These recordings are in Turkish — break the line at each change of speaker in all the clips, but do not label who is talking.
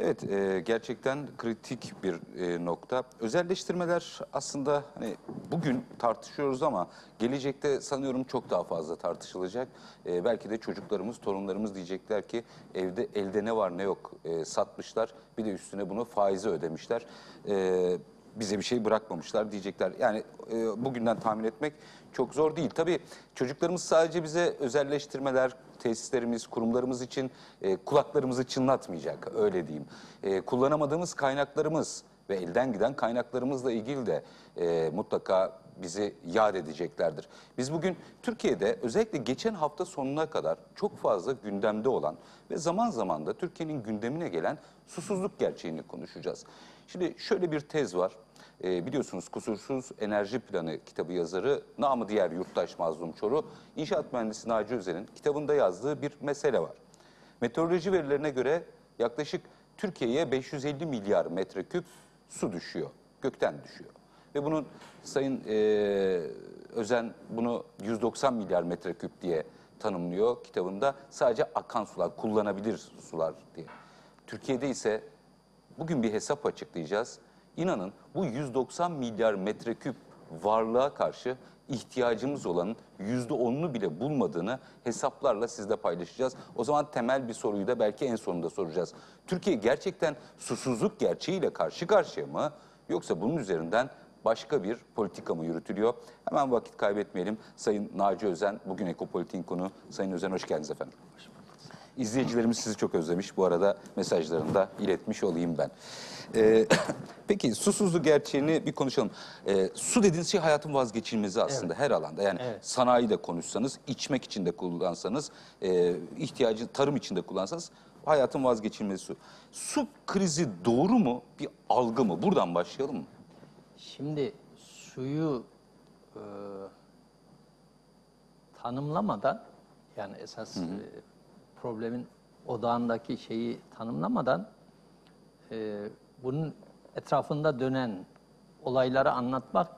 Evet, e, gerçekten kritik bir e, nokta. Özelleştirmeler aslında hani bugün tartışıyoruz ama gelecekte sanıyorum çok daha fazla tartışılacak. E, belki de çocuklarımız, torunlarımız diyecekler ki evde elde ne var ne yok e, satmışlar. Bir de üstüne bunu faize ödemişler. E, bize bir şey bırakmamışlar diyecekler. Yani e, bugünden tahmin etmek çok zor değil. Tabii çocuklarımız sadece bize özelleştirmeler, tesislerimiz, kurumlarımız için e, kulaklarımızı çınlatmayacak öyle diyeyim. E, kullanamadığımız kaynaklarımız ve elden giden kaynaklarımızla ilgili de e, mutlaka bizi yad edeceklerdir. Biz bugün Türkiye'de özellikle geçen hafta sonuna kadar çok fazla gündemde olan ve zaman zaman da Türkiye'nin gündemine gelen susuzluk gerçeğini konuşacağız. Şimdi şöyle bir tez var. E, biliyorsunuz Kusursuz Enerji Planı kitabı yazarı namı diğer yurttaş Mazlum Çoru, inşaat mühendisi Naci Özen'in kitabında yazdığı bir mesele var. Meteoroloji verilerine göre yaklaşık Türkiye'ye 550 milyar metreküp su düşüyor, gökten düşüyor. Ve bunun Sayın e, Özen bunu 190 milyar metreküp diye tanımlıyor kitabında. Sadece akan sular, kullanabilir sular diye. Türkiye'de ise bugün bir hesap açıklayacağız. İnanın bu 190 milyar metreküp varlığa karşı ihtiyacımız olanın yüzde onunu bile bulmadığını hesaplarla sizle paylaşacağız. O zaman temel bir soruyu da belki en sonunda soracağız. Türkiye gerçekten susuzluk gerçeğiyle karşı karşıya mı yoksa bunun üzerinden başka bir politika mı yürütülüyor? Hemen vakit kaybetmeyelim. Sayın Naci Özen bugün Ekopolitik'in konu. Sayın Özen hoş geldiniz efendim. Hoş bulduk. İzleyicilerimiz sizi çok özlemiş. Bu arada mesajlarını da iletmiş olayım ben. Ee, peki susuzluk gerçeğini bir konuşalım. Ee, su dediğiniz şey hayatın vazgeçilmezi aslında her alanda. Yani Evet. sanayi de konuşsanız, içmek için de kullansanız, e, ihtiyacı tarım için de kullansanız hayatın vazgeçilmezi su. Su krizi doğru mu? Bir algı mı? Buradan başlayalım mı?
Şimdi suyu e, tanımlamadan yani esas e, problemin odağındaki şeyi tanımlamadan e, bunun etrafında dönen olayları anlatmak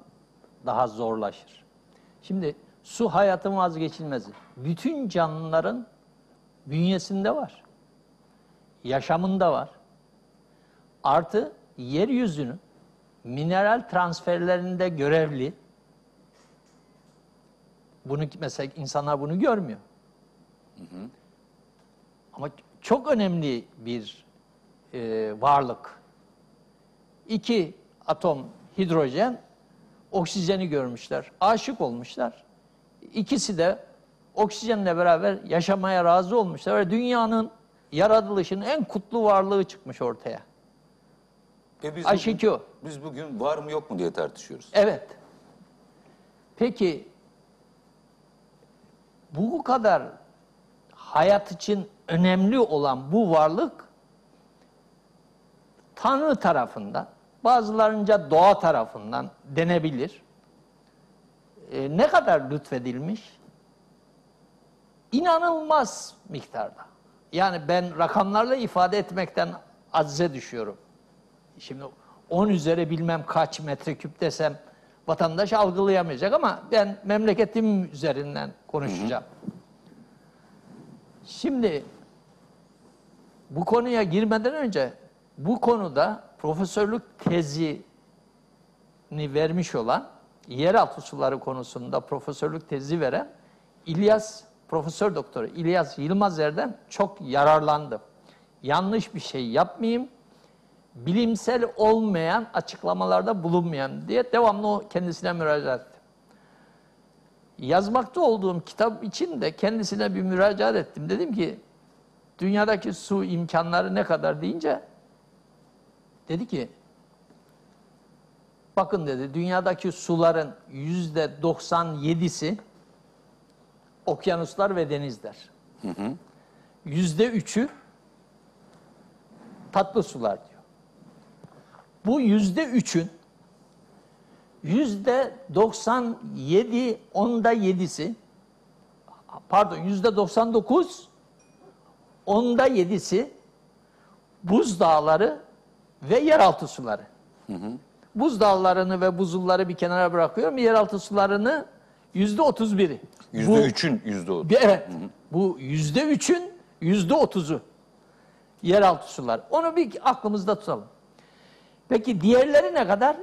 daha zorlaşır. Şimdi su hayatın vazgeçilmezi. Bütün canlıların bünyesinde var. Yaşamında var. Artı yeryüzünü mineral transferlerinde görevli. Bunu mesela insanlar bunu görmüyor. Hı hı. Ama çok önemli bir e, varlık. İki atom hidrojen, oksijeni görmüşler, aşık olmuşlar. İkisi de oksijenle beraber yaşamaya razı olmuşlar ve dünyanın yaratılışının en kutlu varlığı çıkmış ortaya.
E biz bugün, Biz bugün var mı yok mu diye tartışıyoruz.
Evet. Peki bu kadar hayat için önemli olan bu varlık Tanrı tarafından, bazılarınca doğa tarafından denebilir. E, ne kadar lütfedilmiş? İnanılmaz miktarda. Yani ben rakamlarla ifade etmekten acize düşüyorum. Şimdi 10 üzeri bilmem kaç metreküp desem vatandaş algılayamayacak ama ben memleketim üzerinden konuşacağım. Hı hı. Şimdi bu konuya girmeden önce bu konuda profesörlük tezini vermiş olan yeraltı suları konusunda profesörlük tezi veren İlyas Profesör Doktoru İlyas Yılmazer'den çok yararlandım. Yanlış bir şey yapmayayım, bilimsel olmayan açıklamalarda bulunmayan diye devamlı kendisine müracaat yazmakta olduğum kitap için de kendisine bir müracaat ettim. Dedim ki dünyadaki su imkanları ne kadar deyince dedi ki bakın dedi dünyadaki suların yüzde 97'si okyanuslar ve denizler. Yüzde üçü tatlı sular diyor. Bu yüzde üçün yüzde 97 onda yedisi pardon yüzde 99 onda yedisi buz dağları ve yeraltı suları. Hı hı. Buz dağlarını ve buzulları bir kenara bırakıyorum. Yeraltı sularını yüzde 31'i.
Yüzde üçün yüzde 30.
Evet. Hı hı. Bu yüzde üçün yüzde 30'u yeraltı sular. Onu bir aklımızda tutalım. Peki diğerleri ne kadar?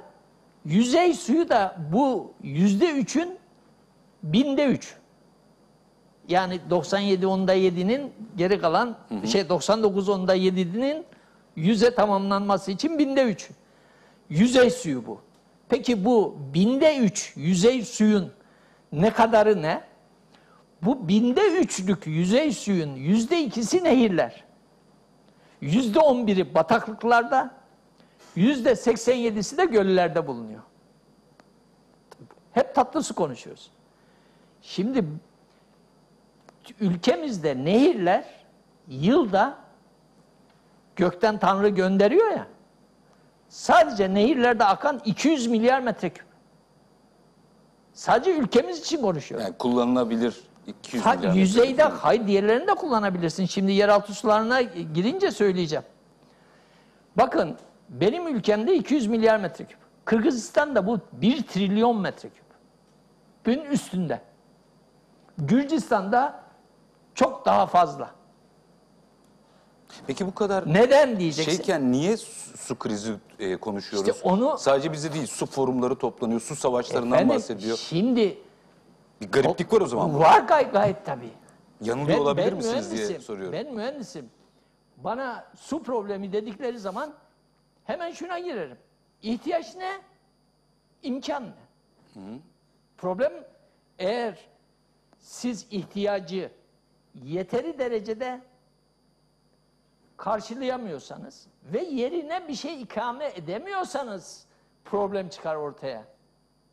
Yüzey suyu da bu yüzde üçün binde üç. Yani 97 onda 7'nin geri kalan hı hı. şey 99 onda 7'nin yüze tamamlanması için binde üç. Yüzey suyu bu. Peki bu binde üç yüzey suyun ne kadarı ne? Bu binde üçlük yüzey suyun yüzde ikisi nehirler. Yüzde on biri bataklıklarda, Yüzde 87'si de göllerde bulunuyor. Hep tatlı su konuşuyoruz. Şimdi ülkemizde nehirler yılda gökten Tanrı gönderiyor ya. Sadece nehirlerde akan 200 milyar metreküp. Sadece ülkemiz için konuşuyorum.
Yani kullanılabilir 200 ha, milyar. Yüzeyde
metreküp. hayır diğerlerini de kullanabilirsin. Şimdi yeraltı sularına girince söyleyeceğim. Bakın benim ülkemde 200 milyar metreküp. Kırgızistan'da bu 1 trilyon metreküp. Gün üstünde. Gürcistan'da
çok daha fazla. Peki bu kadar Neden diyeceksin? şeyken niye su, su krizi e, konuşuyoruz? İşte onu- Sadece bizi değil su forumları toplanıyor, su savaşlarından Efendim, bahsediyor. Şimdi Bir gariplik var o zaman. Var gay- gayet tabii. Yanılıyor olabilir misiniz diye soruyorum. Ben
mühendisim. Bana su problemi dedikleri zaman Hemen şuna girerim. İhtiyaç ne? İmkan ne? Hı Problem eğer siz ihtiyacı yeteri derecede karşılayamıyorsanız ve yerine bir şey ikame edemiyorsanız problem çıkar ortaya.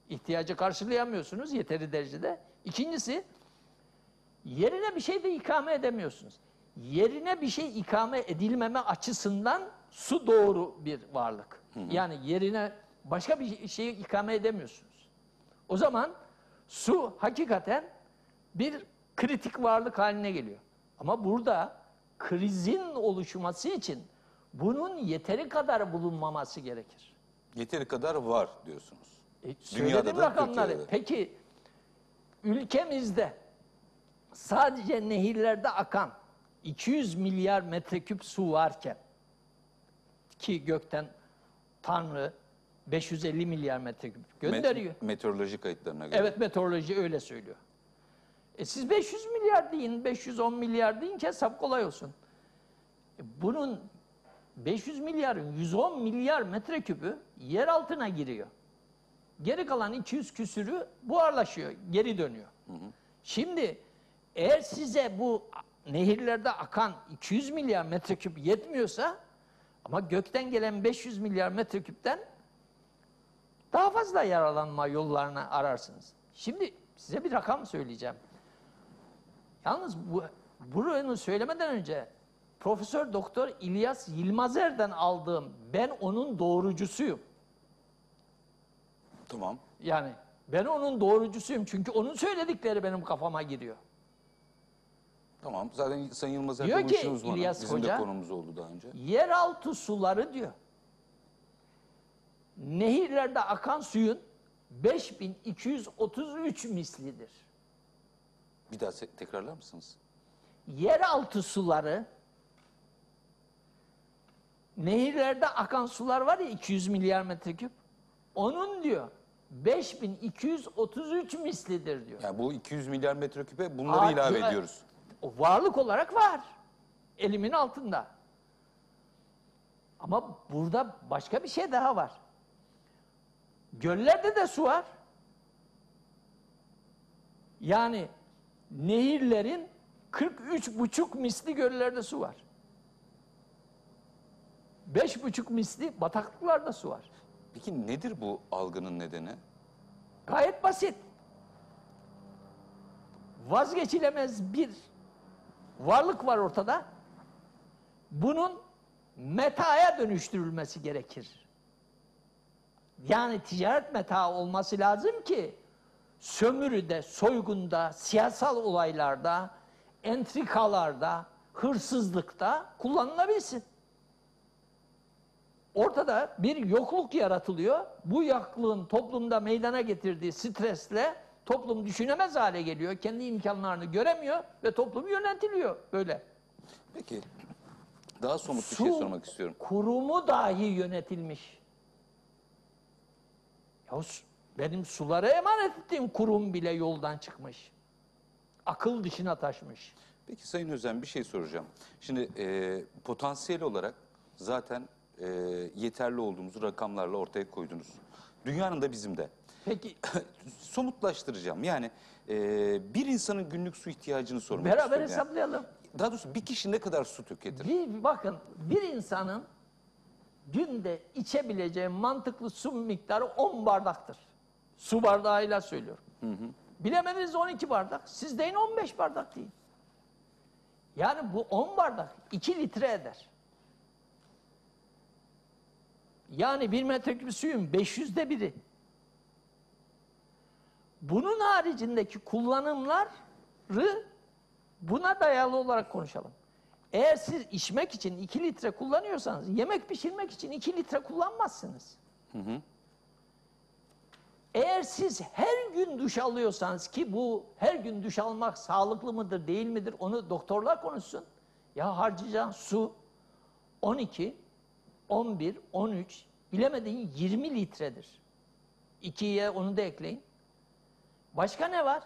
İhtiyacı karşılayamıyorsunuz yeteri derecede. İkincisi yerine bir şey de ikame edemiyorsunuz. Yerine bir şey ikame edilmeme açısından su doğru bir varlık. Hı hı. Yani yerine başka bir şeyi ikame edemiyorsunuz. O zaman su hakikaten bir kritik varlık haline geliyor. Ama burada krizin oluşması için bunun yeteri kadar bulunmaması gerekir.
Yeteri kadar var diyorsunuz. E, Dünyada da rakamları.
Peki ülkemizde sadece nehirlerde akan 200 milyar metreküp su varken ki gökten Tanrı 550 milyar metreküp gönderiyor. Met
meteoroloji kayıtlarına göre.
Evet meteoroloji öyle söylüyor. E siz 500 milyar deyin, 510 milyar deyin ki hesap kolay olsun. E bunun 500 milyarın 110 milyar metreküpü yer altına giriyor. Geri kalan 200 küsürü buharlaşıyor, geri dönüyor. Hı hı. Şimdi eğer size bu nehirlerde akan 200 milyar metreküp yetmiyorsa ama gökten gelen 500 milyar metreküpten daha fazla yaralanma yollarını ararsınız. Şimdi size bir rakam söyleyeceğim. Yalnız bu bunu söylemeden önce Profesör Doktor İlyas Yılmazer'den aldığım ben onun doğrucusuyum. Tamam. Yani ben onun doğrucusuyum çünkü onun söyledikleri benim kafama giriyor.
Tamam zaten Sayın Yılmaz'a diyor ki uzmanı. İlyas Bizim Hoca, de konumuz oldu daha önce.
Yeraltı suları diyor. Nehirlerde akan suyun 5233 mislidir.
Bir daha tekrarlar mısınız?
Yeraltı suları nehirlerde akan sular var ya 200 milyar metreküp. Onun diyor 5233 mislidir diyor.
Yani bu 200 milyar metreküpe bunları Aa, ilave ediyoruz.
O varlık olarak var. Elimin altında. Ama burada başka bir şey daha var. Göllerde de su var. Yani nehirlerin 43 buçuk misli göllerde su var. Beş buçuk misli bataklıklarda su var. Peki nedir bu algının nedeni? Gayet basit. Vazgeçilemez bir varlık var ortada. Bunun metaya dönüştürülmesi gerekir. Yani ticaret meta olması lazım ki sömürüde, soygunda, siyasal olaylarda, entrikalarda, hırsızlıkta kullanılabilsin. Ortada bir yokluk yaratılıyor. Bu yokluluğun toplumda meydana getirdiği stresle toplum düşünemez hale geliyor. Kendi imkanlarını göremiyor ve toplum yönetiliyor böyle.
Peki daha somut bir şey sormak istiyorum.
kurumu dahi yönetilmiş.
Ya benim
sulara emanet ettiğim kurum bile yoldan çıkmış. Akıl dışına taşmış.
Peki Sayın Özen bir şey soracağım. Şimdi e, potansiyel olarak zaten e, yeterli olduğumuzu rakamlarla ortaya koydunuz. Dünyanın da bizim de Peki somutlaştıracağım. Yani e, bir insanın günlük su ihtiyacını sormak Beraber istiyorum. Beraber hesaplayalım. Yani. Daha doğrusu bir kişi ne kadar su tüketir? Bir, bakın bir insanın
günde içebileceği mantıklı su miktarı 10 bardaktır. Su bardağıyla söylüyorum. Hı hı. Bilemediniz 12 bardak. Siz deyin 15 bardak deyin. Yani bu 10 bardak 2 litre eder. Yani bir metreküp suyun 500'de biri. Bunun haricindeki kullanımları buna dayalı olarak konuşalım. Eğer siz içmek için 2 litre kullanıyorsanız yemek pişirmek için 2 litre kullanmazsınız. Hı hı. Eğer siz her gün duş alıyorsanız ki bu her gün duş almak sağlıklı mıdır değil midir onu doktorlar konuşsun. Ya harcayacağın su 12, 11, 13 bilemediğin 20 litredir. 2'ye onu da ekleyin. Başka ne var?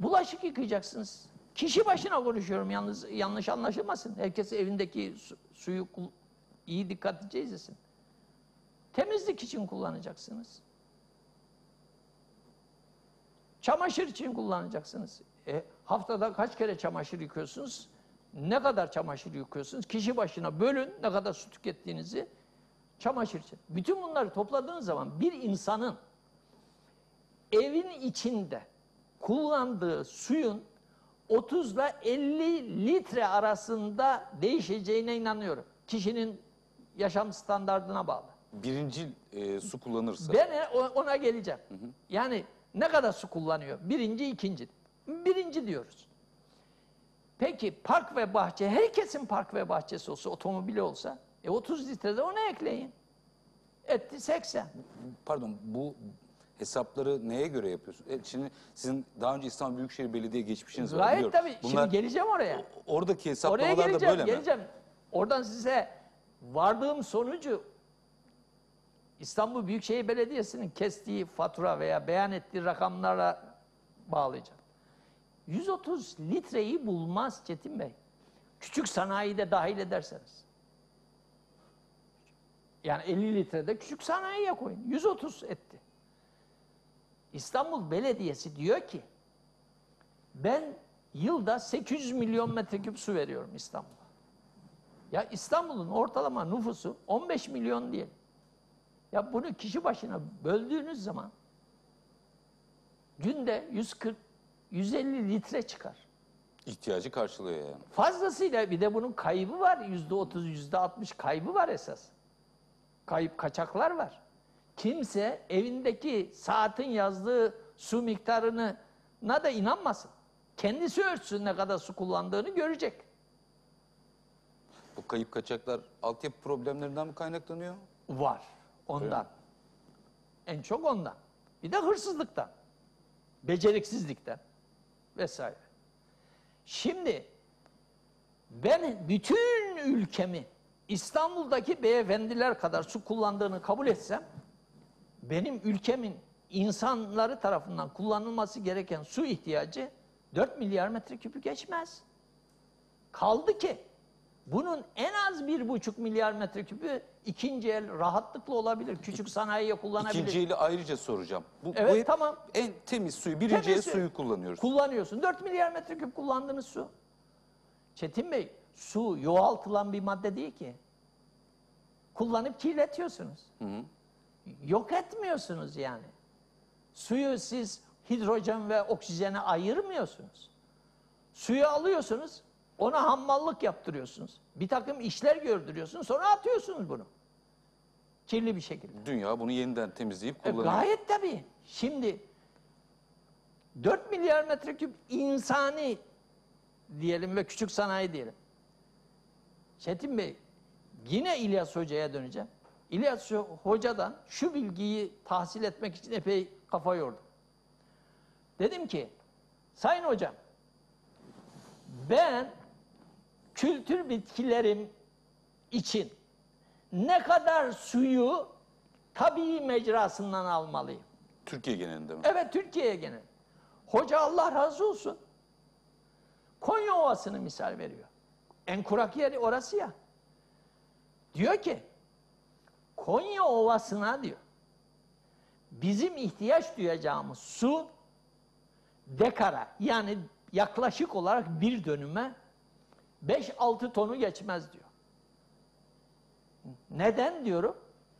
Bulaşık yıkayacaksınız. Kişi başına konuşuyorum yalnız yanlış anlaşılmasın. Herkes evindeki suyu iyi dikkatlice izlesin. Temizlik için kullanacaksınız. Çamaşır için kullanacaksınız. E, haftada kaç kere çamaşır yıkıyorsunuz? Ne kadar çamaşır yıkıyorsunuz? Kişi başına bölün ne kadar su tükettiğinizi çamaşır için. Bütün bunları topladığınız zaman bir insanın evin içinde kullandığı suyun 30 ile 50 litre arasında değişeceğine inanıyorum. Kişinin yaşam standartına bağlı.
Birinci e, su kullanırsa. Ben
e, ona geleceğim. Hı hı. Yani ne kadar su kullanıyor? Birinci, ikinci. Birinci diyoruz. Peki park ve bahçe, herkesin park ve bahçesi olsa, otomobili olsa, e 30 litrede ona ekleyin. Etti 80.
Pardon, bu hesapları neye göre yapıyorsun? E, şimdi sizin daha önce İstanbul Büyükşehir Belediye geçmişiniz var Gayet biliyorum. tabii. Bunlar, Şimdi geleceğim oraya. Oradaki Oraya hesaplamalar da geleceğim, böyle mi? geleceğim.
Oradan size vardığım sonucu İstanbul Büyükşehir Belediyesi'nin kestiği fatura veya beyan ettiği rakamlara bağlayacağım. 130 litreyi bulmaz Çetin Bey. Küçük sanayi de dahil ederseniz. Yani 50 litrede küçük sanayiye koyun. 130 etti. İstanbul Belediyesi diyor ki ben yılda 800 milyon metreküp su veriyorum İstanbul'a. Ya İstanbul'un ortalama nüfusu 15 milyon diyelim. Ya bunu kişi başına böldüğünüz zaman günde 140 150 litre çıkar.
İhtiyacı karşılıyor yani.
Fazlasıyla bir de bunun kaybı var. Yüzde otuz, yüzde altmış kaybı var esas. Kayıp kaçaklar var kimse evindeki saatin yazdığı su miktarını na da inanmasın. Kendisi ölçsün ne kadar su kullandığını görecek.
Bu kayıp kaçaklar altyapı problemlerinden mi kaynaklanıyor? Var. Ondan.
En çok ondan. Bir de hırsızlıktan. Beceriksizlikten. Vesaire. Şimdi ben bütün ülkemi İstanbul'daki beyefendiler kadar su kullandığını kabul etsem benim ülkemin insanları tarafından kullanılması gereken su ihtiyacı 4 milyar metreküpü geçmez. Kaldı ki bunun en az bir buçuk milyar metreküpü ikinci el rahatlıkla olabilir. Küçük sanayiye kullanabilir. İkinci
eli ayrıca soracağım. Bu, evet bu tamam. En temiz suyu, birinci temiz el suyu, kullanıyoruz.
Kullanıyorsun. 4 milyar metreküp kullandığınız su. Çetin Bey, su yoğaltılan bir madde değil ki. Kullanıp kirletiyorsunuz. Hı hı yok etmiyorsunuz yani. Suyu siz hidrojen ve oksijene ayırmıyorsunuz. Suyu alıyorsunuz, ona hammallık yaptırıyorsunuz. Bir takım işler gördürüyorsunuz, sonra atıyorsunuz
bunu. Kirli bir şekilde. Dünya bunu yeniden temizleyip e, kullanıyor. E gayet
tabii. Şimdi 4 milyar metreküp insani diyelim ve küçük sanayi diyelim. Çetin Bey, yine İlyas Hoca'ya döneceğim. İlyas Hoca'dan şu bilgiyi tahsil etmek için epey kafa yordum. Dedim ki, Sayın Hocam, ben kültür bitkilerim için ne kadar suyu tabii mecrasından almalıyım?
Türkiye genelinde mi?
Evet, Türkiye genel. Hoca Allah razı olsun. Konya Ovası'nı misal veriyor. En kurak yeri orası ya. Diyor ki, Konya Ovası'na diyor. Bizim ihtiyaç duyacağımız su dekara yani yaklaşık olarak bir dönüme 5-6 tonu geçmez diyor. Neden diyorum?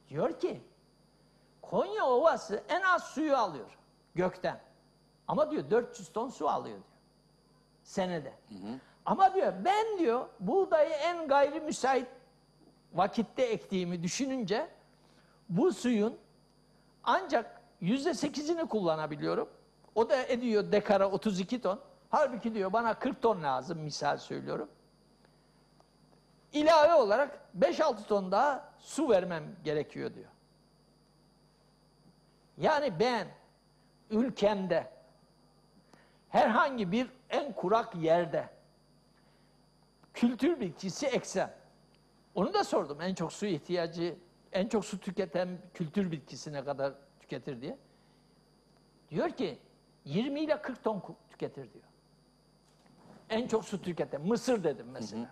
Diyor ki Konya Ovası en az suyu alıyor gökten. Ama diyor 400 ton su alıyor diyor. Senede. Hı hı. Ama diyor ben diyor buğdayı en gayri müsait vakitte ektiğimi düşününce bu suyun ancak yüzde sekizini kullanabiliyorum. O da ediyor dekara 32 ton. Halbuki diyor bana 40 ton lazım misal söylüyorum. İlave olarak 5-6 ton daha su vermem gerekiyor diyor. Yani ben ülkemde herhangi bir en kurak yerde kültür bitkisi eksem onu da sordum. En çok su ihtiyacı, en çok su tüketen kültür bitkisine kadar tüketir diye. Diyor ki 20 ile 40 ton tüketir diyor. En çok su tüketen Mısır dedim mesela. Hı hı.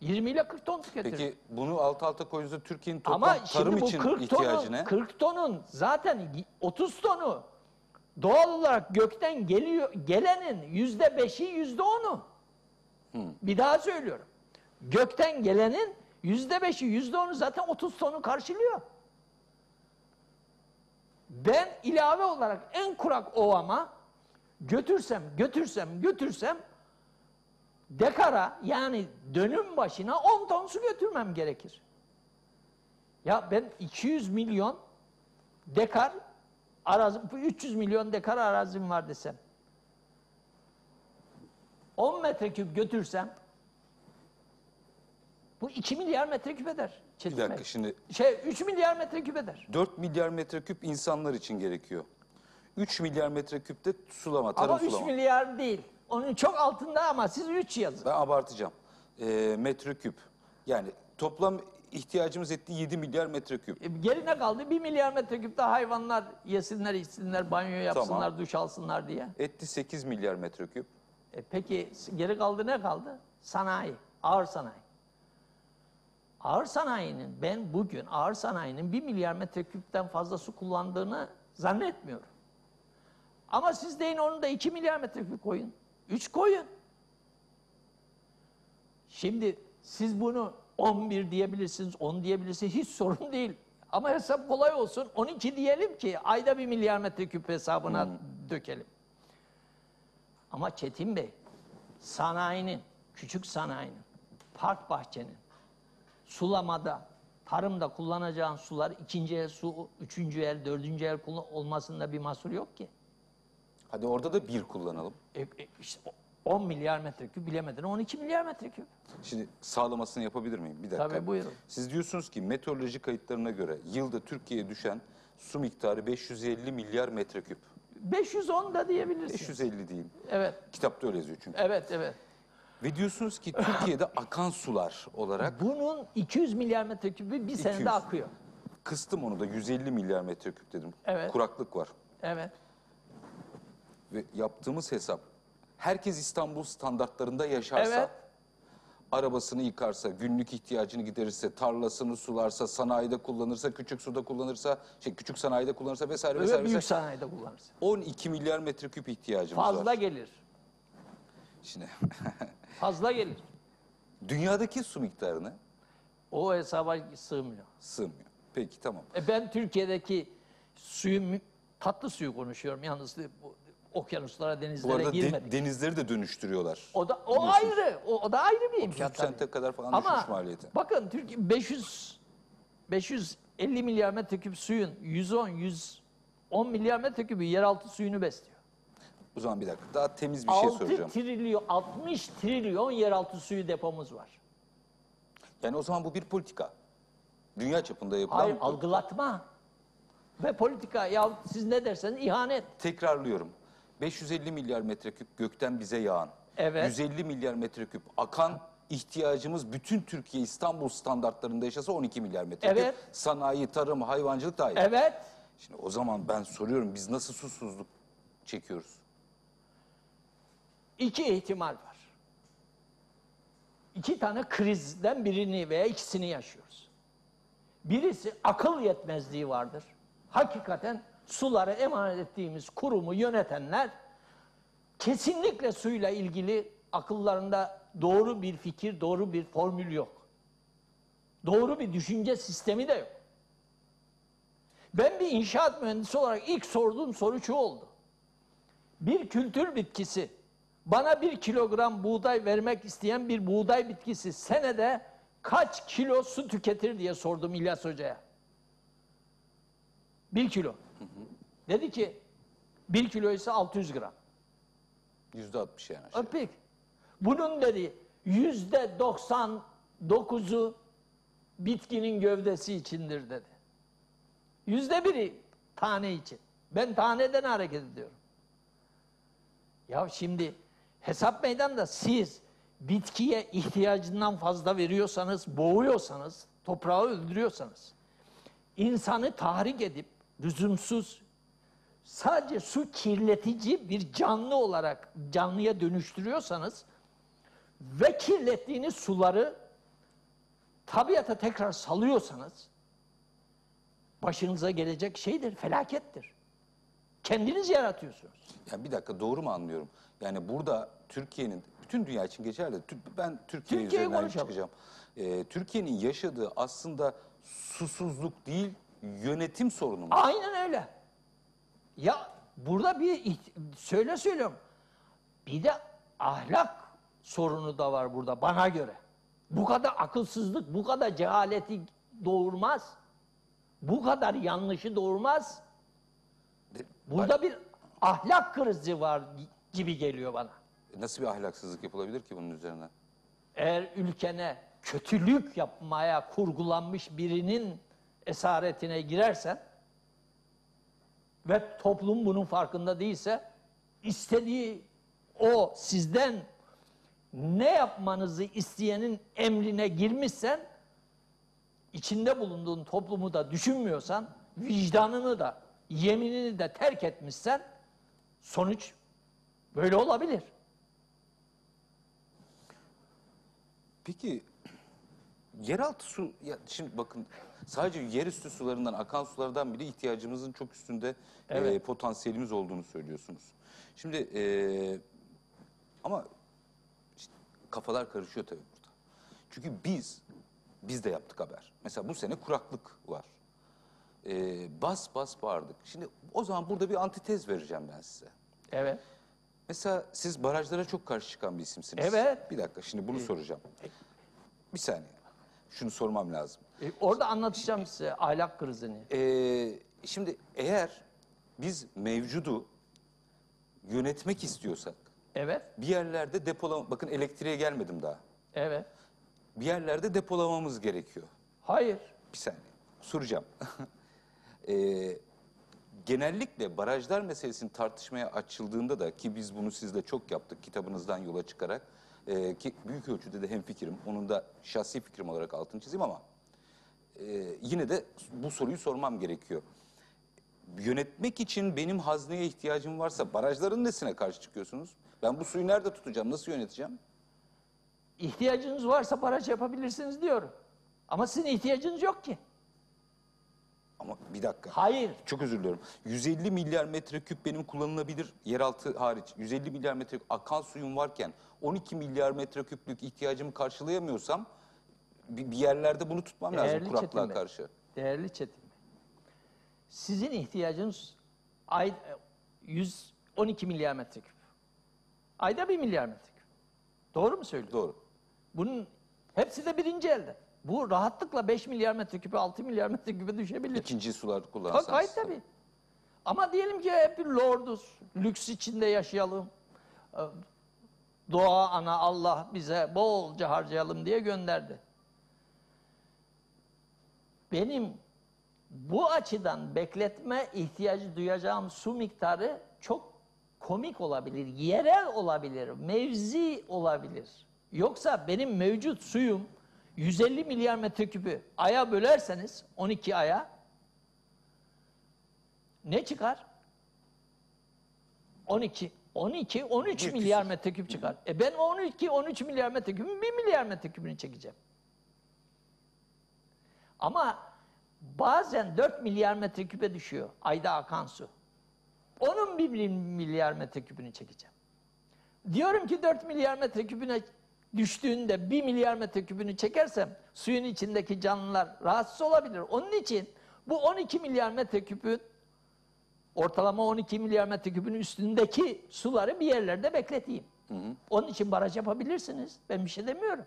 20 ile 40 ton tüketir.
Peki bunu alt alta koyduğunuzda
Türkiye'nin toplam Ama tarım için ihtiyacı ne? 40 tonun zaten 30 tonu doğal olarak gökten geliyor gelenin yüzde beşi yüzde onu. Bir daha söylüyorum. Gökten gelenin Yüzde beşi, yüzde onu zaten 30 tonu karşılıyor. Ben ilave olarak en kurak ovama götürsem, götürsem, götürsem dekara yani dönüm başına 10 ton su götürmem gerekir. Ya ben 200 milyon dekar arazi, 300 milyon dekar arazim var desem. 10 metreküp götürsem bu 2 milyar metreküp eder.
Bir dakika şimdi. Şey 3 milyar metreküp eder. 4 milyar metreküp insanlar için gerekiyor. 3 milyar metreküp de sulama, tarım ama sulama. 3 milyar değil. Onun çok altında ama siz 3 yazın. Ben abartacağım. E, metreküp. Yani toplam ihtiyacımız ettiği 7 milyar metreküp. E, gerine kaldı 1 milyar metreküp de hayvanlar yesinler, içsinler, banyo
yapsınlar, tamam. duş alsınlar diye.
Etti 8 milyar metreküp.
E, peki geri kaldı ne kaldı? Sanayi, ağır sanayi ağır sanayinin ben bugün ağır sanayinin 1 milyar metreküpten fazla su kullandığını zannetmiyorum. Ama siz deyin onu da 2 milyar metreküp koyun. 3 koyun. Şimdi siz bunu 11 diyebilirsiniz, 10 diyebilirsiniz hiç sorun değil. Ama hesap kolay olsun 12 diyelim ki ayda 1 milyar metreküp hesabına hmm. dökelim. Ama Çetin Bey sanayinin, küçük sanayinin, park bahçenin, sulamada, tarımda kullanacağın sular ikinci el su, üçüncü el, dördüncü el olmasında bir mahsur yok
ki. Hadi orada da bir kullanalım. E, e, işte
10 milyar metreküp bilemedin 12 milyar metreküp.
Şimdi sağlamasını yapabilir miyim? Bir dakika. Tabii buyurun. Siz diyorsunuz ki meteoroloji kayıtlarına göre yılda Türkiye'ye düşen su miktarı 550 milyar metreküp.
510 da diyebilirsiniz.
550 diyeyim. Evet. Kitapta öyle yazıyor çünkü. Evet evet. Ve diyorsunuz ki Türkiye'de akan sular olarak Bunun
200 milyar metrekübü bir 200. senede akıyor.
kıstım onu da 150 milyar metreküp dedim. Evet. Kuraklık var. Evet. Ve yaptığımız hesap herkes İstanbul standartlarında yaşarsa Evet. arabasını yıkarsa, günlük ihtiyacını giderirse, tarlasını sularsa, sanayide kullanırsa, küçük suda kullanırsa, şey küçük sanayide kullanırsa vesaire Öyle vesaire. büyük vesaire. sanayide kullanırsa. 12 milyar metreküp ihtiyacımız var. Fazla
gelir. Şimdi
fazla gelir. Dünyadaki su miktarını O hesaba sığmıyor. sığmıyor. Peki tamam. E ben Türkiye'deki suyu, tatlı suyu konuşuyorum.
Yalnız bu, okyanuslara, Bu denizlere arada de-
denizleri de dönüştürüyorlar.
o da o Biliyorsunuz. ayrı. O, o da ayrı bir imkan. 30 sente kadar falan düşmüş maliyeti. bakın Türkiye 500 550 milyar metreküp suyun 110 110 milyar metrekübü yeraltı
suyunu besliyor. O zaman bir dakika daha temiz bir şey 6 soracağım.
trilyon, 60 trilyon yeraltı suyu depomuz var.
Yani o zaman bu bir politika. Dünya çapında yapılan Hayır algılatma ve politika ya siz ne derseniz ihanet. Tekrarlıyorum. 550 milyar metreküp gökten bize yağan. Evet. 150 milyar metreküp akan ihtiyacımız bütün Türkiye İstanbul standartlarında yaşasa 12 milyar metreküp. Evet. Sanayi, tarım, hayvancılık dahil. Evet. Şimdi o zaman ben soruyorum biz nasıl susuzluk çekiyoruz?
iki ihtimal var. İki tane krizden birini veya ikisini yaşıyoruz. Birisi akıl yetmezliği vardır. Hakikaten suları emanet ettiğimiz kurumu yönetenler kesinlikle suyla ilgili akıllarında doğru bir fikir, doğru bir formül yok. Doğru bir düşünce sistemi de yok. Ben bir inşaat mühendisi olarak ilk sorduğum soru şu oldu. Bir kültür bitkisi bana bir kilogram buğday vermek isteyen bir buğday bitkisi senede kaç kilo su tüketir diye sordum İlyas Hoca'ya. Bir kilo. Dedi ki bir kilo ise 600 gram. Yüzde 60 yani. Şey. Öpik. Bunun dedi yüzde 99'u bitkinin gövdesi içindir dedi. Yüzde biri tane için. Ben taneden hareket ediyorum. Ya şimdi Hesap meydanında siz bitkiye ihtiyacından fazla veriyorsanız, boğuyorsanız, toprağı öldürüyorsanız, insanı tahrik edip lüzumsuz, sadece su kirletici bir canlı olarak canlıya dönüştürüyorsanız ve kirlettiğiniz suları tabiata tekrar salıyorsanız
başınıza gelecek şeydir, felakettir. Kendiniz yaratıyorsunuz. Yani bir dakika doğru mu anlıyorum? Yani burada Türkiye'nin bütün dünya için geçerli. Ben Türkiye Türkiye'yi üzerinden konuşalım. çıkacağım. Ee, Türkiye'nin yaşadığı aslında susuzluk değil yönetim sorunu mu?
Aynen öyle. Ya burada bir söyle söylüyorum. Bir de ahlak sorunu da var burada bana göre. Bu kadar akılsızlık, bu kadar cehaleti doğurmaz. Bu kadar yanlışı doğurmaz. Burada bir ahlak krizi var gibi geliyor bana. Nasıl bir ahlaksızlık yapılabilir ki bunun üzerine? Eğer ülkene kötülük yapmaya kurgulanmış birinin esaretine girersen ve toplum bunun farkında değilse istediği o sizden ne yapmanızı isteyenin emrine girmişsen içinde bulunduğun toplumu da düşünmüyorsan vicdanını da yeminini de terk etmişsen
sonuç böyle olabilir. Peki yeraltı su, ya şimdi bakın sadece yerüstü sularından, akan sulardan bile ihtiyacımızın çok üstünde e, Evet. e, potansiyelimiz olduğunu söylüyorsunuz. Şimdi e, ama işte kafalar karışıyor tabii burada. Çünkü biz, biz de yaptık haber. Mesela bu sene kuraklık var. E, bas bas bağırdık. Şimdi o zaman burada bir antitez vereceğim ben size. Evet. Mesela siz barajlara çok karşı çıkan bir isimsiniz. Evet. Bir dakika şimdi bunu ee, soracağım. E- bir saniye. Şunu sormam lazım. E, orada anlatacağım size ahlak krizini. Ee, şimdi eğer biz mevcudu yönetmek istiyorsak Evet, bir yerlerde depolama... Bakın elektriğe gelmedim daha. evet. Bir yerlerde depolamamız gerekiyor. Hayır. Bir saniye. Soracağım. Ee, genellikle barajlar meselesinin tartışmaya açıldığında da ki biz bunu sizle çok yaptık kitabınızdan yola çıkarak e, ki büyük ölçüde de hem fikrim Onun da şahsi fikrim olarak altını çizeyim ama e, yine de bu soruyu sormam gerekiyor. Yönetmek için benim hazneye ihtiyacım varsa barajların nesine karşı çıkıyorsunuz? Ben bu suyu nerede tutacağım, nasıl yöneteceğim? İhtiyacınız varsa baraj yapabilirsiniz diyorum. Ama sizin ihtiyacınız yok ki. Ama bir dakika. Hayır. Çok özür diliyorum. 150 milyar metreküp benim kullanılabilir yeraltı hariç. 150 milyar metreküp akan suyum varken 12 milyar metreküplük ihtiyacımı karşılayamıyorsam bir bir yerlerde bunu tutmam lazım Değerli kuraklığa Çetin karşı.
Değerli Çetin Bey, sizin ihtiyacınız ay, 112 milyar metreküp. Ayda 1 milyar metreküp. Doğru mu söylüyorum? Doğru. Bunun hepsi de birinci elde. Bu rahatlıkla 5 milyar metreküpe, 6 milyar
metreküpe düşebilir. İkinci sular kullanırsanız. Hayır
tabii. Ama diyelim ki hep bir lorduz. Lüks içinde yaşayalım. Ee, doğa ana Allah bize bolca harcayalım diye gönderdi. Benim bu açıdan bekletme ihtiyacı duyacağım su miktarı çok komik olabilir, yerel olabilir, mevzi olabilir. Yoksa benim mevcut suyum 150 milyar metreküpü aya bölerseniz 12 aya ne çıkar? 12 12 13 Büyük milyar küsur. metreküp çıkar. E ben 12 13 milyar metreküpün 1 milyar metreküpünü çekeceğim. Ama bazen 4 milyar metreküpe düşüyor ayda akan su. Onun 1 milyar metreküpünü çekeceğim. Diyorum ki 4 milyar metreküpüne düştüğünde bir milyar metreküpünü çekersem suyun içindeki canlılar rahatsız olabilir. Onun için bu 12 milyar metreküpün ortalama 12 milyar metreküpün üstündeki suları bir yerlerde bekleteyim. Hı hı. Onun için baraj yapabilirsiniz. Ben bir şey demiyorum.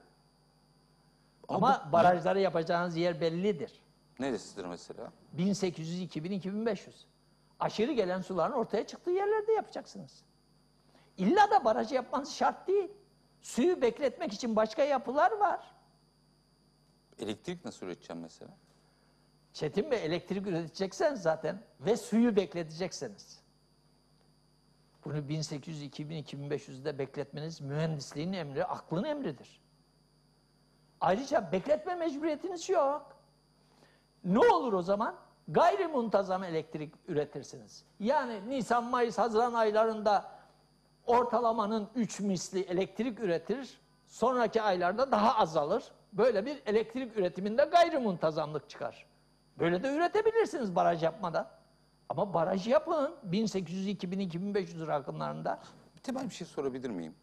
Ama, Ama barajları ne? yapacağınız yer bellidir.
Neresidir mesela?
1800, 2000, 2500. Aşırı gelen suların ortaya çıktığı yerlerde yapacaksınız. İlla da baraj yapmanız şart değil. Suyu bekletmek için başka yapılar var.
Elektrik nasıl üreteceğim mesela?
Çetin mi elektrik üreteceksen zaten ve suyu bekletecekseniz. Bunu 1800, 2000, 2500'de bekletmeniz mühendisliğin emri, aklın emridir. Ayrıca bekletme mecburiyetiniz yok. Ne olur o zaman? Gayri elektrik üretirsiniz. Yani Nisan, Mayıs, Haziran aylarında ortalamanın üç misli elektrik üretir. Sonraki aylarda daha azalır. Böyle bir elektrik üretiminde gayrimuntazamlık çıkar. Böyle de üretebilirsiniz baraj yapmadan. Ama baraj yapın 1800, 2000,
2500 lira akımlarında. Temel bir şey sorabilir miyim?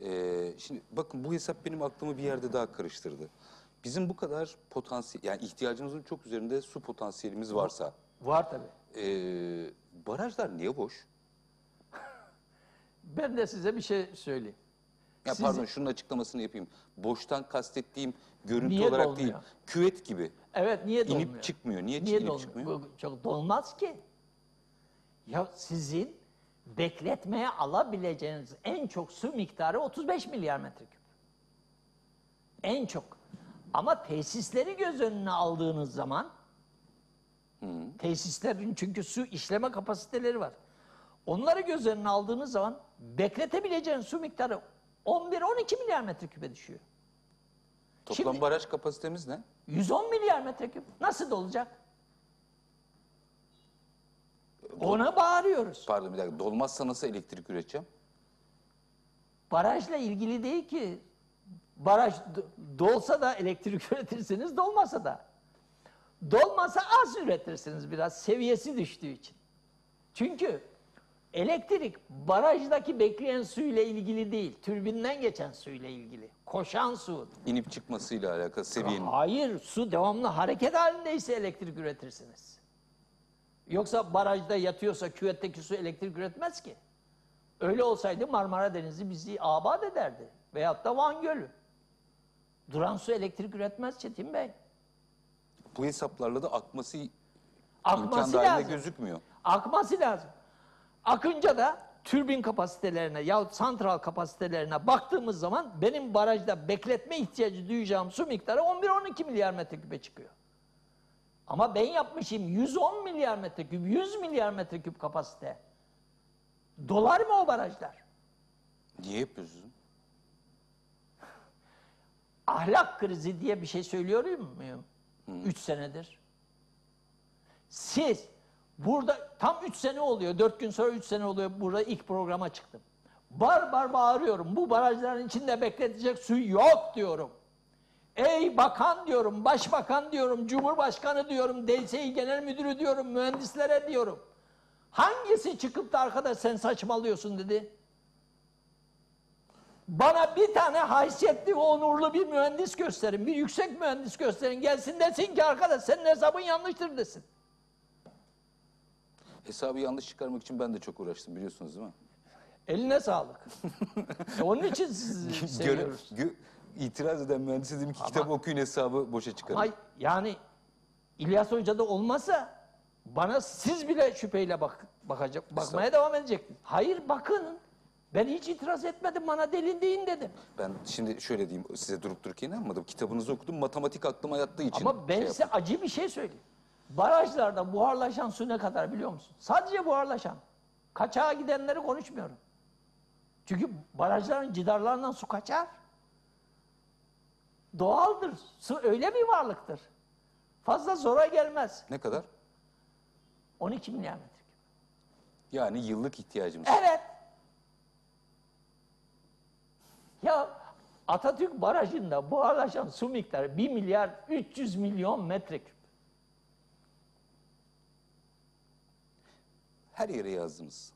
Ee, şimdi bakın bu hesap benim aklımı bir yerde daha karıştırdı. Bizim bu kadar potansiyel, yani ihtiyacımızın çok üzerinde su potansiyelimiz varsa. Var tabii. E, barajlar niye boş?
Ben de size bir şey söyleyeyim. Ya Siz- pardon
şunun açıklamasını yapayım. Boştan kastettiğim görüntü Niye olarak değil. Küvet gibi.
Evet niye dolmuyor? İnip çıkmıyor. Niye, Niye inip çıkmıyor? Çok dolmaz ki. Ya sizin bekletmeye alabileceğiniz en çok su miktarı 35 milyar metreküp. En çok. Ama tesisleri göz önüne aldığınız zaman tesislerin çünkü su işleme kapasiteleri var. Onları göz önüne aldığınız zaman bekletebileceğin su miktarı 11-12 milyar metreküpe
düşüyor. Toplam Şimdi- baraj kapasitemiz ne? 110
milyar metreküp nasıl dolacak?
Ona bağırıyoruz. Pardon bir dakika. Dolmazsa nasıl elektrik üreteceğim?
Barajla ilgili değil ki. Baraj dolsa da elektrik üretirsiniz, dolmasa da. Dolmasa az üretirsiniz biraz seviyesi düştüğü için. Çünkü Elektrik barajdaki bekleyen suyla ilgili değil, türbinden geçen suyla ilgili.
Koşan su. İnip çıkmasıyla alakalı seviyenin.
Hayır, su devamlı hareket halindeyse elektrik üretirsiniz. Yoksa barajda yatıyorsa küvetteki su elektrik üretmez ki. Öyle olsaydı Marmara Denizi bizi abat ederdi. Veyahut da Van Gölü. Duran su elektrik üretmez Çetin Bey.
Bu hesaplarla da akması, akması imkan lazım. gözükmüyor.
Akması lazım. Akınca da türbin kapasitelerine yahut santral kapasitelerine baktığımız zaman benim barajda bekletme ihtiyacı duyacağım su miktarı 11-12 milyar metreküpe çıkıyor. Ama ben yapmışım 110 milyar metreküp, 100 milyar metreküp kapasite. Dolar mı o barajlar?
Niye yapıyorsun?
Ahlak krizi diye bir şey söylüyor muyum? 3 senedir. Siz Burada tam 3 sene oluyor. 4 gün sonra 3 sene oluyor. Burada ilk programa çıktım. Bar bar bağırıyorum. Bu barajların içinde bekletecek su yok diyorum. Ey bakan diyorum, başbakan diyorum, cumhurbaşkanı diyorum, DSİ genel müdürü diyorum, mühendislere diyorum. Hangisi çıkıp da arkadaş sen saçmalıyorsun dedi. Bana bir tane haysiyetli ve onurlu bir mühendis gösterin, bir yüksek mühendis gösterin. Gelsin desin ki arkadaş senin hesabın yanlıştır desin.
Hesabı yanlış çıkarmak için ben de çok uğraştım biliyorsunuz değil mi? Eline sağlık. Onun için sizi Göre, seviyoruz. gö, itiraz eden mühendise dedim ki Ama- kitap okuyun hesabı boşa çıkarın. Ay yani İlyas
Hoca da olmazsa bana siz bile şüpheyle bak, bakacak, bakmaya devam edecektiniz.
Hayır bakın. Ben hiç itiraz etmedim bana delindiğin dedim. Ben şimdi şöyle diyeyim size durup dururken inanmadım. Kitabınızı okudum matematik aklıma yattığı için. Ama ben şey size yaptım. acı bir şey söyleyeyim.
Barajlarda buharlaşan su ne kadar biliyor musun? Sadece buharlaşan. Kaçağa gidenleri konuşmuyorum. Çünkü barajların cidarlarından su kaçar. Doğaldır. Su öyle bir varlıktır. Fazla zora gelmez.
Ne kadar? 12 milyar metreküp. Yani yıllık ihtiyacımız. Evet. Ya Atatürk
Barajı'nda buharlaşan su miktarı 1 milyar 300 milyon metreküp.
Her yere yazdınız.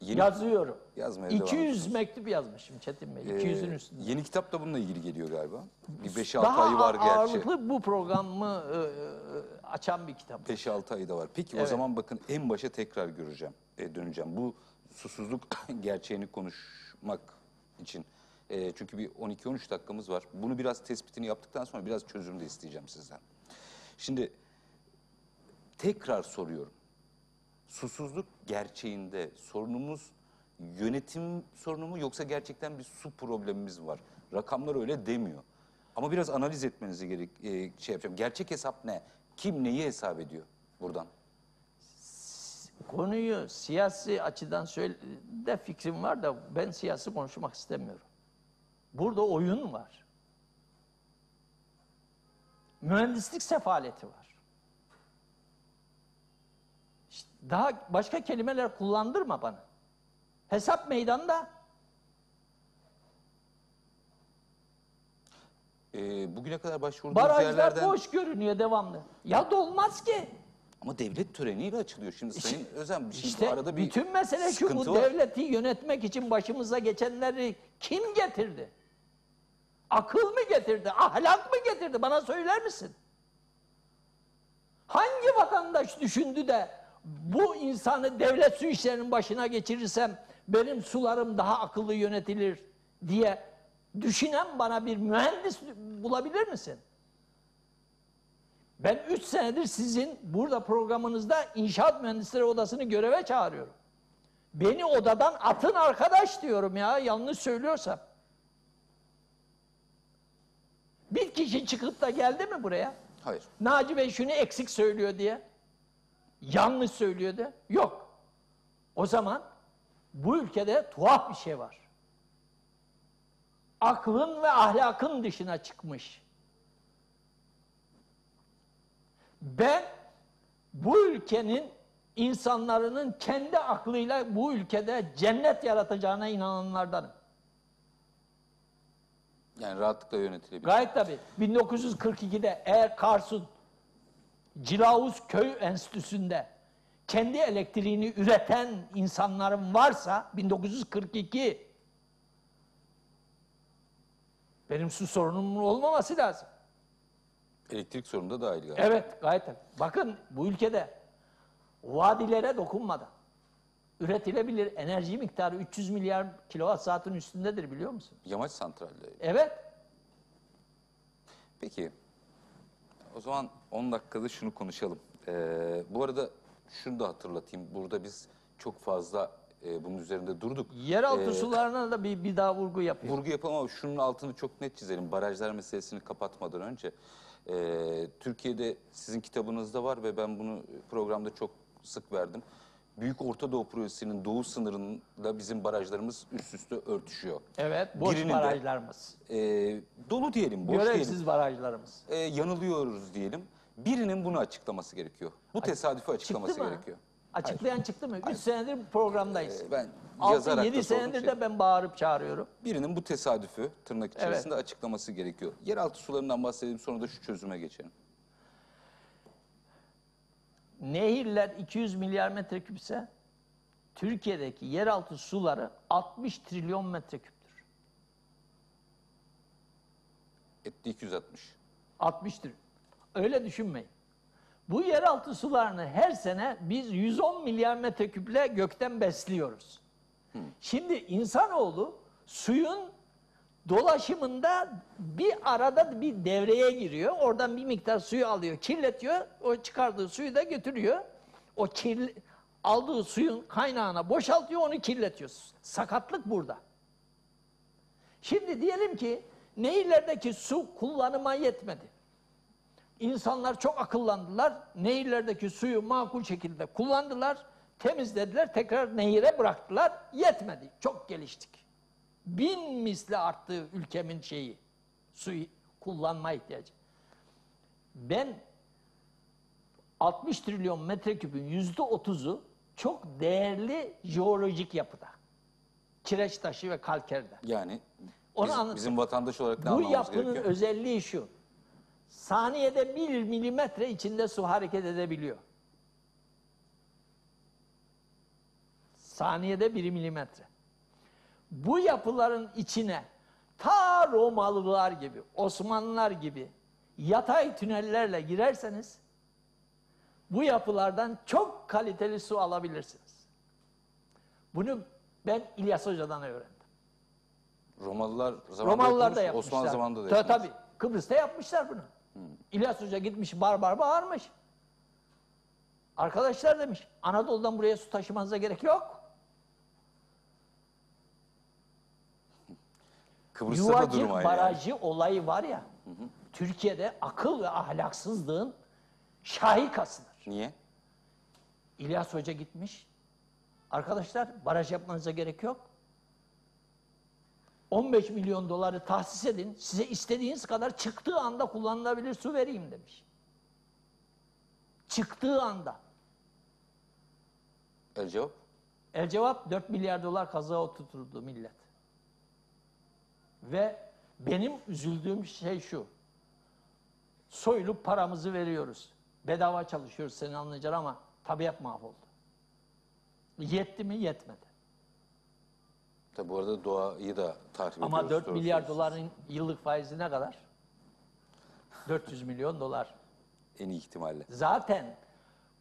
Yeni, Yazıyorum. Yazmaya 200
devam mektup yazmışım Çetin Bey. 200'ün ee, üstünde.
Yeni kitap da bununla ilgili geliyor galiba. Bir 5-6 ayı var gerçi. Daha ağırlıklı bu programı e, e açan bir kitap. 5-6 ayı da var. Peki evet. o zaman bakın en başa tekrar göreceğim, e, döneceğim. Bu susuzluk gerçeğini konuşmak için. E, çünkü bir 12-13 dakikamız var. Bunu biraz tespitini yaptıktan sonra biraz çözüm de isteyeceğim sizden. Şimdi tekrar soruyorum susuzluk gerçeğinde sorunumuz yönetim sorunu mu yoksa gerçekten bir su problemimiz var? Rakamlar öyle demiyor. Ama biraz analiz etmenizi gerek e, şey yapacağım. Gerçek hesap ne? Kim neyi hesap ediyor buradan?
Konuyu siyasi açıdan söyle de fikrim var da ben siyasi konuşmak istemiyorum. Burada oyun var. Mühendislik sefaleti var. Daha başka kelimeler kullandırma bana. Hesap meydanında.
Ee, bugüne kadar başvurduğumuz Barajlar yerlerden... boş
görünüyor devamlı. Ya dolmaz ki.
Ama devlet töreniyle açılıyor. Şimdi Sayın işte, Özen şimdi işte, bu arada bir bütün mesele şu bu
devleti yönetmek için başımıza geçenleri kim getirdi? Akıl mı getirdi? Ahlak mı getirdi? Bana söyler misin? Hangi vatandaş düşündü de bu insanı devlet su işlerinin başına geçirirsem benim sularım daha akıllı yönetilir diye düşünen bana bir mühendis bulabilir misin? Ben 3 senedir sizin burada programınızda inşaat mühendisleri odasını göreve çağırıyorum. Beni odadan atın arkadaş diyorum ya yanlış söylüyorsam. Bir kişi çıkıp da geldi mi buraya? Hayır. Naci Bey şunu eksik söylüyor diye yanlış söylüyor de yok. O zaman bu ülkede tuhaf bir şey var. Aklın ve ahlakın dışına çıkmış. Ben bu ülkenin insanların kendi aklıyla bu ülkede cennet yaratacağına inananlardanım.
Yani rahatlıkla yönetilebilir.
Gayet tabii. 1942'de eğer Kars'ın Cilavuz Köy Enstitüsü'nde kendi elektriğini üreten insanların varsa 1942 benim su sorunumun olmaması lazım.
Elektrik sorunu da dahil galiba. Evet
gayet. Bakın bu ülkede vadilere dokunmadan üretilebilir enerji miktarı 300 milyar kilowatt saatin üstündedir biliyor musun?
Yamaç santralleri. Evet. Peki o zaman 10 dakikada şunu konuşalım. Ee, bu arada şunu da hatırlatayım. Burada biz çok fazla e, bunun üzerinde durduk. Yeraltı Ee,
sularına da bir, bir daha vurgu
yapıyor. Vurgu yapalım ama şunun altını çok net çizelim. Barajlar meselesini kapatmadan önce. Ee, Türkiye'de sizin kitabınızda var ve ben bunu programda çok sık verdim. Büyük Orta Doğu Projesi'nin doğu sınırında bizim barajlarımız üst üste örtüşüyor. Evet, boş Birinin barajlarımız. De, e, dolu diyelim, boş Görevsiz diyelim.
barajlarımız.
E, yanılıyoruz diyelim. Birinin bunu açıklaması gerekiyor. Bu tesadüfi açıklaması çıktı gerekiyor. Açıklayan Hayır. çıktı mı? 3 senedir
programdayız. Ee, ben 6-7 senedir şey. de
ben bağırıp çağırıyorum. Birinin bu tesadüfü tırnak içerisinde evet. açıklaması gerekiyor. Yeraltı sularından bahsedelim sonra da şu çözüme geçelim
nehirler 200 milyar metreküpse Türkiye'deki yeraltı suları 60 trilyon metreküptür.
Etti 260.
60 trilyon. Öyle düşünmeyin. Bu yeraltı sularını her sene biz 110 milyar metreküple gökten besliyoruz. Hı. Şimdi insanoğlu suyun dolaşımında bir arada bir devreye giriyor. Oradan bir miktar suyu alıyor, kirletiyor. O çıkardığı suyu da götürüyor. O kirli, aldığı suyun kaynağına boşaltıyor, onu kirletiyor. Sakatlık burada. Şimdi diyelim ki nehirlerdeki su kullanıma yetmedi. İnsanlar çok akıllandılar. Nehirlerdeki suyu makul şekilde kullandılar. Temizlediler, tekrar nehire bıraktılar. Yetmedi. Çok geliştik bin misli arttı ülkemin şeyi. Suyu kullanma ihtiyacı. Ben 60 trilyon metreküpün yüzde otuzu çok değerli jeolojik
yapıda. Kireç taşı ve kalkerde. Yani Onu biz, bizim vatandaş olarak ne Bu yapının gerekiyor?
özelliği şu. Saniyede bir milimetre içinde su hareket edebiliyor. Saniyede bir milimetre bu yapıların içine ta Romalılar gibi, Osmanlılar gibi yatay tünellerle girerseniz bu yapılardan çok kaliteli su alabilirsiniz. Bunu ben İlyas Hoca'dan öğrendim.
Romalılar zamanında Romalılar yapmış, da yapmışlar. Osmanlı zamanında da yapmışlar. Tabii
Kıbrıs'ta yapmışlar bunu. Hmm. İlyas Hoca gitmiş barbar bağırmış. Arkadaşlar demiş Anadolu'dan buraya su taşımanıza gerek yok.
Kıbrıs'ta Yuvacık da durum aynı. barajı
olayı var ya. Türkiye'de akıl ve ahlaksızlığın şahikasıdır. Niye? İlyas Hoca gitmiş. Arkadaşlar baraj yapmanıza gerek yok. 15 milyon doları tahsis edin. Size istediğiniz kadar çıktığı anda kullanılabilir su vereyim demiş. Çıktığı anda. El cevap? El cevap 4 milyar dolar kazığa oturtuldu millet. Ve benim üzüldüğüm şey şu. Soyulup paramızı veriyoruz. Bedava çalışıyoruz seni anlayacaksın ama tabiat mahvoldu. Yetti mi? Yetmedi.
Tabi bu arada doğayı da tahrip Ama ediyoruz. 4 milyar doların
yıllık faizi ne kadar?
400 milyon dolar. En iyi ihtimalle.
Zaten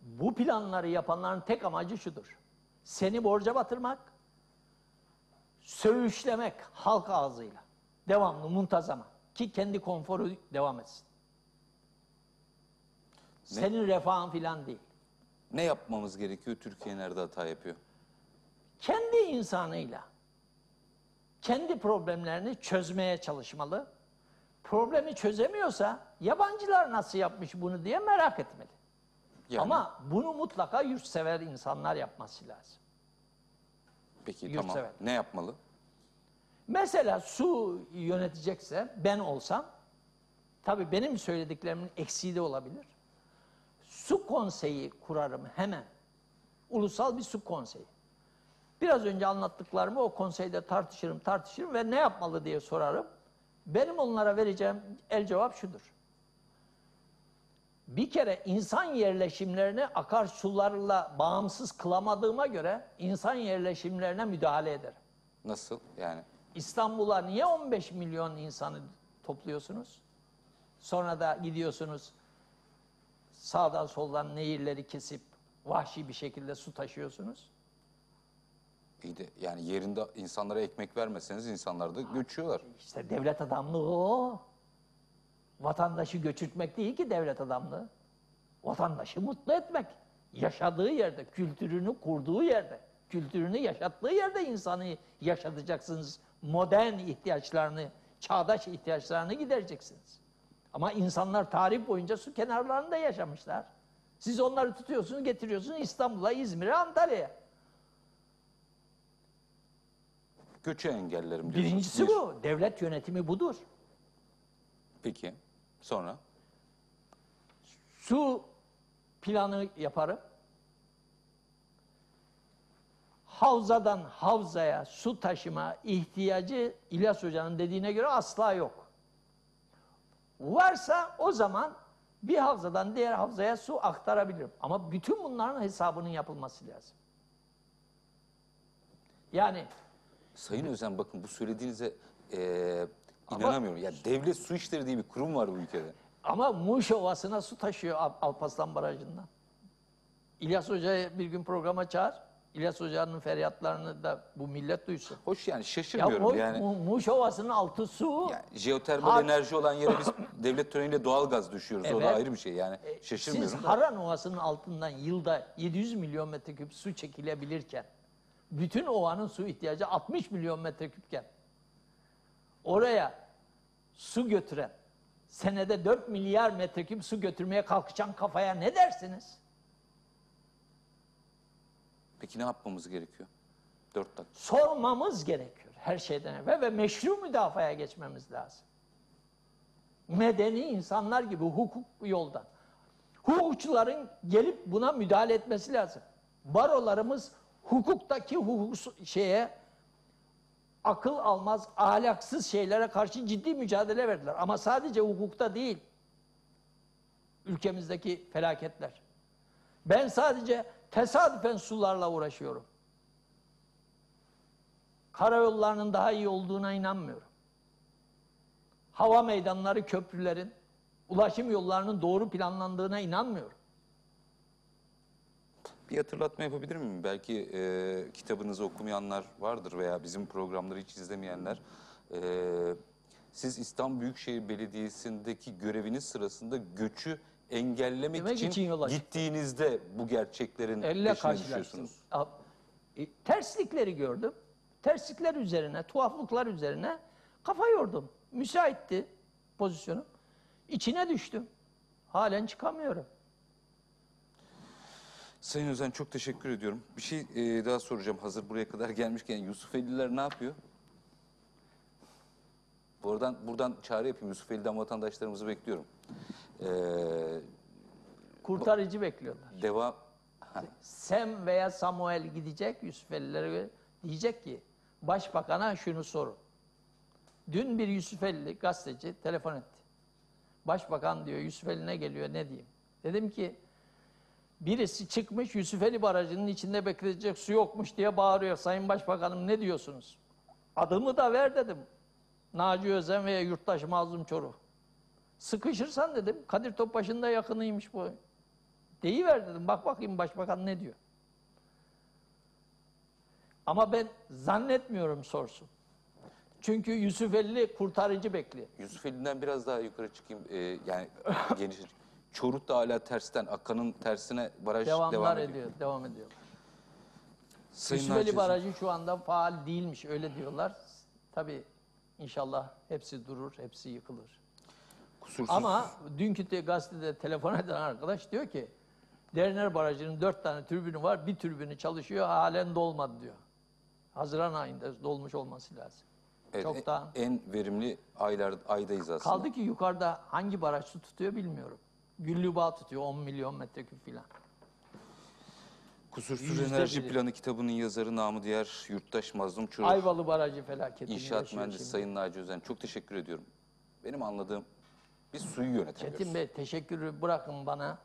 bu planları yapanların tek amacı şudur. Seni borca batırmak, söğüşlemek halk ağzıyla. Devamlı, muntazama. Ki kendi konforu devam etsin. Ne? Senin refahın filan değil.
Ne yapmamız gerekiyor? Türkiye nerede hata yapıyor?
Kendi insanıyla kendi problemlerini çözmeye çalışmalı. Problemi çözemiyorsa yabancılar nasıl yapmış bunu diye merak etmeli. Yani. Ama bunu mutlaka yurtsever insanlar yapması lazım.
Peki yurtsever. tamam. Ne yapmalı?
Mesela su yönetecekse ben olsam, tabii benim söylediklerimin eksiği de olabilir. Su konseyi kurarım hemen. Ulusal bir su konseyi. Biraz önce anlattıklarımı o konseyde tartışırım, tartışırım ve ne yapmalı diye sorarım. Benim onlara vereceğim el cevap şudur. Bir kere insan yerleşimlerini akarsularla bağımsız kılamadığıma göre insan yerleşimlerine müdahale ederim. Nasıl yani? İstanbul'a niye 15 milyon insanı topluyorsunuz? Sonra da gidiyorsunuz sağdan soldan nehirleri kesip vahşi bir şekilde su taşıyorsunuz.
İyi de yani yerinde insanlara ekmek vermeseniz insanlar da göçüyorlar. İşte devlet
adamlığı o. Vatandaşı göçürtmek değil ki devlet adamlığı. Vatandaşı mutlu etmek. Yaşadığı yerde, kültürünü kurduğu yerde, kültürünü yaşattığı yerde insanı yaşatacaksınız modern ihtiyaçlarını, çağdaş ihtiyaçlarını gidereceksiniz. Ama insanlar tarih boyunca su kenarlarında yaşamışlar. Siz onları tutuyorsunuz, getiriyorsunuz İstanbul'a, İzmir'e, Antalya'ya.
Göçü engellerim Birincisi bu. Devlet yönetimi budur. Peki. Sonra? Su
planı yaparım. havzadan havzaya su taşıma ihtiyacı İlyas Hoca'nın dediğine göre asla yok. Varsa o zaman bir havzadan diğer havzaya su aktarabilirim. Ama bütün bunların hesabının yapılması lazım. Yani
Sayın Özen bakın bu söylediğinize e, inanamıyorum. Ama, ya devlet su işleri diye bir kurum var bu ülkede.
Ama Muş Ovası'na su taşıyor Alpaslan Barajı'ndan. İlyas Hoca'yı bir gün programa çağır. İlyas Hoca'nın feryatlarını da bu millet duysun. Hoş yani şaşırmıyorum ya, o, yani. Muş Ovası'nın altı su. Yani,
jeotermal har- enerji olan yere biz devlet töreniyle doğal gaz düşüyoruz. Evet. O da ayrı bir şey yani. E, şaşırmıyorum. Siz da.
Haran Ovası'nın altından yılda 700 milyon metreküp su çekilebilirken, bütün ovanın su ihtiyacı 60 milyon metreküpken, oraya su götüren, senede 4 milyar metreküp su götürmeye kalkışan kafaya ne dersiniz?
Peki ne yapmamız gerekiyor? Dört dakika.
Sormamız gerekiyor her şeyden evvel ve meşru müdafaya geçmemiz lazım. Medeni insanlar gibi hukuk yoldan. Hukukçuların gelip buna müdahale etmesi lazım. Barolarımız hukuktaki hukuk şeye akıl almaz, ahlaksız şeylere karşı ciddi mücadele verdiler. Ama sadece hukukta değil. Ülkemizdeki felaketler. Ben sadece tesadüfen sularla uğraşıyorum. Karayollarının daha iyi olduğuna inanmıyorum. Hava meydanları, köprülerin, ulaşım yollarının doğru planlandığına inanmıyorum.
Bir hatırlatma yapabilir miyim? Belki e, kitabınızı okumayanlar vardır veya bizim programları hiç izlemeyenler. E, siz İstanbul Büyükşehir Belediyesi'ndeki göreviniz sırasında göçü engellemek Demek için, için gittiğinizde bu gerçeklerin Elle peşine düşüyorsunuz.
E, terslikleri gördüm. Terslikler üzerine, tuhaflıklar üzerine kafa yordum. Müsaitti pozisyonum. İçine düştüm. Halen çıkamıyorum.
Sayın Özen çok teşekkür ediyorum. Bir şey e, daha soracağım hazır buraya kadar gelmişken. Yusuf Eliler ne yapıyor? Buradan, buradan çağrı yapayım. Yusuf Eli'den vatandaşlarımızı bekliyorum e, Kurtarıcı bekliyorlar. devam
Sem veya Samuel gidecek Yusuf Elli'lere diyecek ki başbakana şunu sorun. Dün bir Yusuf Elli gazeteci telefon etti. Başbakan diyor Yusuf Elli'ne geliyor ne diyeyim. Dedim ki birisi çıkmış Yusuf Elli Barajı'nın içinde bekletecek su yokmuş diye bağırıyor. Sayın Başbakanım ne diyorsunuz? Adımı da ver dedim. Naci Özen veya Yurttaş Mazlum Çoruh. Sıkışırsan dedim, Kadir Topbaş'ın da yakınıymış bu. Deyiver dedim, bak bakayım başbakan ne diyor. Ama ben zannetmiyorum sorsun. Çünkü Yusuf Elli kurtarıcı bekliyor.
Yusuf Elli'den biraz daha yukarı çıkayım. Ee, yani geniş. Çoruk da hala tersten, Akan'ın tersine baraj devam ediyor. ediyor. Devam ediyor. Sayın Yusuf Elli Barajı
şu anda faal değilmiş öyle diyorlar. Tabii inşallah hepsi durur, hepsi yıkılır.
Kusursuz. Ama
dünkü de gazetede telefon eden arkadaş diyor ki Derner Barajı'nın dört tane türbünü var. Bir türbünü çalışıyor halen dolmadı diyor. Haziran ayında dolmuş olması lazım.
Evet, Çok en, en verimli aylar aydayız aslında. Kaldı ki
yukarıda hangi baraj su tutuyor bilmiyorum. Güllübağ tutuyor 10 milyon metreküp filan.
Kusursuz Enerji biri. Planı kitabının yazarı namı diğer yurttaş mazlum Çuruh. Ayvalı
Barajı felaketi. İnşaat mühendisi Sayın
Naci Özen. Çok teşekkür ediyorum. Benim anladığım biz suyu yönetemiyoruz. Çetin
Bey teşekkürü bırakın bana.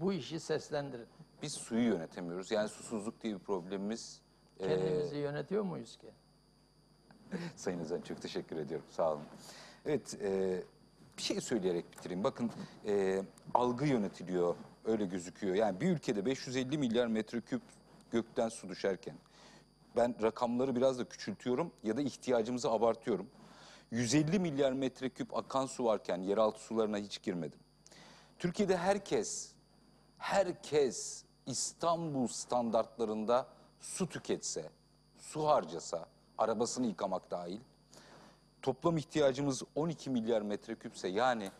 Bu işi seslendirin.
Biz suyu yönetemiyoruz. Yani susuzluk diye bir problemimiz. E, Kendimizi
ee... yönetiyor muyuz ki?
Sayın Özen çok teşekkür ediyorum. Sağ olun. Evet, e, bir şey söyleyerek bitireyim. Bakın e, algı yönetiliyor, öyle gözüküyor. Yani bir ülkede 550 milyar metreküp gökten su düşerken ben rakamları biraz da küçültüyorum ya da ihtiyacımızı abartıyorum. 150 milyar metreküp akan su varken yeraltı sularına hiç girmedim. Türkiye'de herkes, herkes İstanbul standartlarında su tüketse, su harcasa, arabasını yıkamak dahil, toplam ihtiyacımız 12 milyar metreküpse yani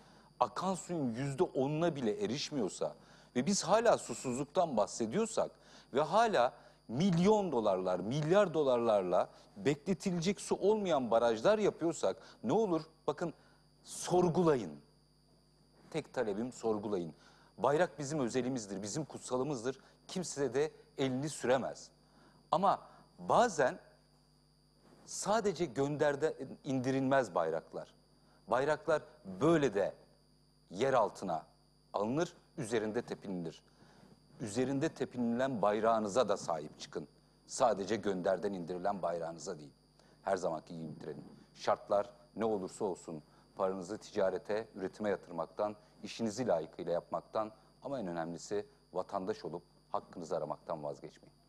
akan suyun yüzde onuna bile erişmiyorsa ve biz hala susuzluktan bahsediyorsak ve hala milyon dolarlar, milyar dolarlarla bekletilecek su olmayan barajlar yapıyorsak ne olur? Bakın sorgulayın. Tek talebim sorgulayın. Bayrak bizim özelimizdir, bizim kutsalımızdır. Kimse de elini süremez. Ama bazen sadece gönderde indirilmez bayraklar. Bayraklar böyle de yer altına alınır, üzerinde tepinilir üzerinde tepinilen bayrağınıza da sahip çıkın. Sadece gönderden indirilen bayrağınıza değil. Her zamanki gibi bitirelim. Şartlar ne olursa olsun paranızı ticarete, üretime yatırmaktan, işinizi layıkıyla yapmaktan ama en önemlisi vatandaş olup hakkınızı aramaktan vazgeçmeyin.